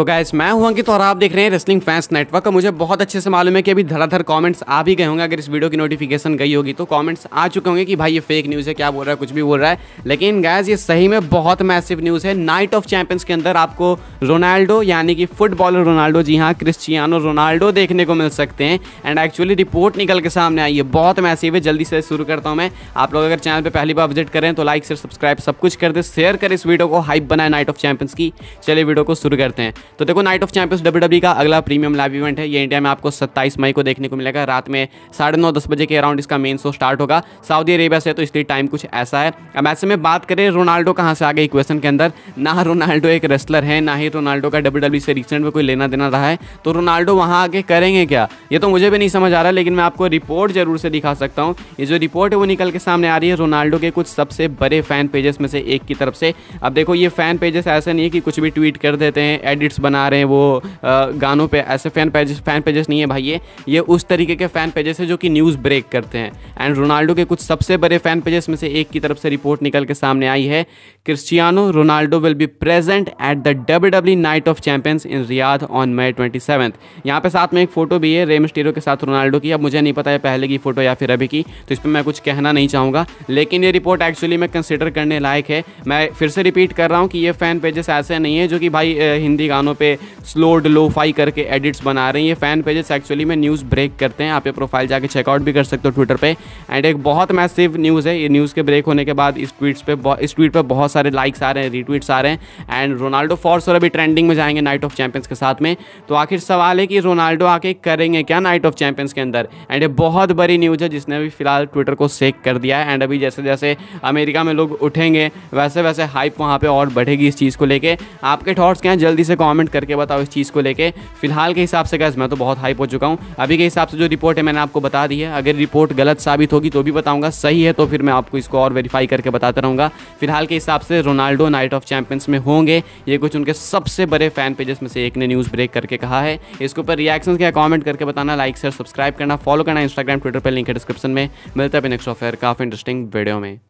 तो गैस मैं हूं अंकित तो और आप देख रहे हैं रेसलिंग फैंस नेटवर्क का मुझे बहुत अच्छे से मालूम है कि अभी धड़ाधड़ कमेंट्स आ भी गए होंगे अगर इस वीडियो की नोटिफिकेशन गई होगी तो कमेंट्स आ चुके होंगे कि भाई ये फेक न्यूज़ है क्या बोल रहा है कुछ भी बोल रहा है लेकिन गैस ये सही में बहुत मैसिव न्यूज़ है नाइट ऑफ चैंपियंस के अंदर आपको रोनाल्डो यानी कि फुटबॉलर रोनाल्डो जी हाँ क्रिस्टियानो रोनाल्डो देखने को मिल सकते हैं एंड एक्चुअली रिपोर्ट निकल के सामने आई है बहुत मैसिव है जल्दी से शुरू करता हूँ मैं आप लोग अगर चैनल पर पहली बार विजिट करें तो लाइक से सब्सक्राइब सब कुछ कर दे शेयर कर इस वीडियो को हाइप बनाए नाइट ऑफ चैंपियंस की चलिए वीडियो को शुरू करते हैं तो देखो नाइट ऑफ चैंपियंस डब्ल्यू का अगला प्रीमियम लाइव इवेंट है ये इंडिया में आपको सत्ताईस मई को देखने को मिलेगा रात में साढ़े नौ दस बजे के अराउंड इसका मेन शो स्टार्ट होगा सऊदी अरेबिया से तो इसलिए टाइम कुछ ऐसा है अब ऐसे में बात करें रोनाल्डो कहाँ से आ गए इक्वेशन के अंदर ना रोनाल्डो एक रेस्लर है ना ही रोनाल्डो का डब्ल्यू e से रिसेंट में कोई लेना देना रहा है तो रोनाल्डो वहाँ आके करेंगे क्या ये तो मुझे भी नहीं समझ आ रहा लेकिन मैं आपको रिपोर्ट जरूर से दिखा सकता हूँ ये जो रिपोर्ट है वो निकल के सामने आ रही है रोनाल्डो के कुछ सबसे बड़े फैन पेजेस में से एक की तरफ से अब देखो ये फैन पेजेस ऐसे नहीं है कि कुछ भी ट्वीट कर देते हैं एडिट बीट्स बना रहे हैं वो गानों पे ऐसे फैन पेजेस फैन पेजेस नहीं है भाई ये ये उस तरीके के फ़ैन पेजेस है जो कि न्यूज़ ब्रेक करते हैं एंड रोनाल्डो के कुछ सबसे बड़े फ़ैन पेजेस में से एक की तरफ से रिपोर्ट निकल के सामने आई है Cristiano Ronaldo will be present at the W W night of champions in Riyadh on May twenty seven यहाँ पर साथ में एक फ़ोटो भी है रेम स्टीरो के साथ रोनाल्डो की अब मुझे नहीं पता है पहले की फ़ोटो या फिर अभी की तो इस पर मैं कुछ कहना नहीं चाहूँगा लेकिन ये रिपोर्ट एक्चुअली में कंसिडर करने लायक है मैं फिर से रिपीट कर रहा हूँ कि ये फ़ैन पेजेस ऐसे नहीं है जो कि भाई हिंदी गाँव गानों पे स्लो डलो फाई करके एडिट्स बना रहे हैं फ़ैन पेजेस एक्चुअली में न्यूज़ ब्रेक करते हैं आप ये प्रोफाइल जाके चेकआउट भी कर सकते हो ट्विटर पे एंड एक बहुत मैसिव न्यूज़ है ये न्यूज़ के ब्रेक होने के बाद इस ट्वीट्स पे इस ट्वीट पर बहुत सारे लाइक्स आ रहे हैं रीट्वीट्स आ रहे हैं एंड रोनाल्डो फॉर्स और अभी ट्रेंडिंग में जाएंगे नाइट ऑफ चैंपियंस के साथ में तो आखिर सवाल है कि रोनाल्डो आके करेंगे क्या नाइट ऑफ चैंपियंस के अंदर एंड ये बहुत बड़ी न्यूज़ है जिसने अभी फिलहाल ट्विटर को सेक कर दिया है एंड अभी जैसे जैसे अमेरिका में लोग उठेंगे वैसे वैसे हाइप वहाँ पर और बढ़ेगी इस चीज़ को लेकर आपके थॉट्स क्या हैं जल्दी से कॉमेंट कमेंट करके बताओ इस चीज़ को लेके फिलहाल के हिसाब से गैस मैं तो बहुत हाइप हो चुका हूँ अभी के हिसाब से जो रिपोर्ट है मैंने आपको बता दी है अगर रिपोर्ट गलत साबित होगी तो भी बताऊँगा सही है तो फिर मैं आपको इसको और वेरीफाई करके बताता रहूँगा फिलहाल के हिसाब से रोनाल्डो नाइट ऑफ चैंपियंस में होंगे ये कुछ उनके सबसे बड़े फैन पेजेस में से एक ने न्यूज़ ब्रेक करके कहा है इसके ऊपर रिएक्शन क्या कॉमेंट करके बताना लाइक शेयर सब्सक्राइब करना फॉलो करना इंस्टाग्राम ट्विटर पर लिंक है डिस्क्रिप्शन में मिलता है नेक्स्ट ऑफेयर काफ़ी इंटरेस्टिंग वीडियो में